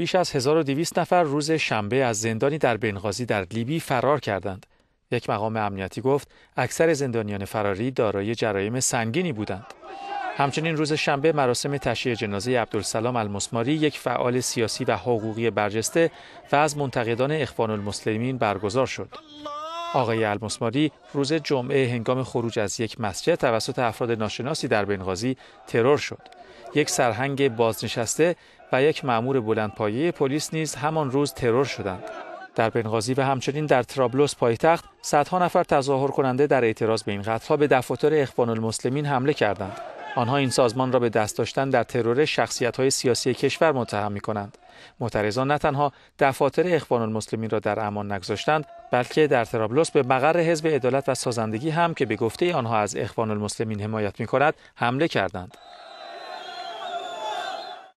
بیش از 1200 نفر روز شنبه از زندانی در بنغازی در لیبی فرار کردند. یک مقام امنیتی گفت اکثر زندانیان فراری دارای جرایم سنگینی بودند. همچنین روز شنبه مراسم تشییع جنازه عبدالسلام المسماری یک فعال سیاسی و حقوقی برجسته و از منتقدان اخوان المسلمین برگزار شد. آقای المسماری روز جمعه هنگام خروج از یک مسجد توسط افراد ناشناسی در بنغازی ترور شد. یک سرهنگ بازنشسته و یک مامور بلندپایه پلیس نیز همان روز ترور شدند. در بنغازی و همچنین در ترابلوس پایتخت صدها نفر تظاهر کننده در اعتراض به این قتلها به دفاتر اخوان المسلمین حمله کردند. آنها این سازمان را به دست داشتن در ترور شخصیت‌های سیاسی کشور متهم می‌کنند. معترضان نه تنها دفاتر اخوان المسلمین را در امان نگذاشتند بلکه در ترابلس به مقر حزب عدالت و سازندگی هم که به گفته آنها از اخوان المسلمین حمایت می کند حمله کردند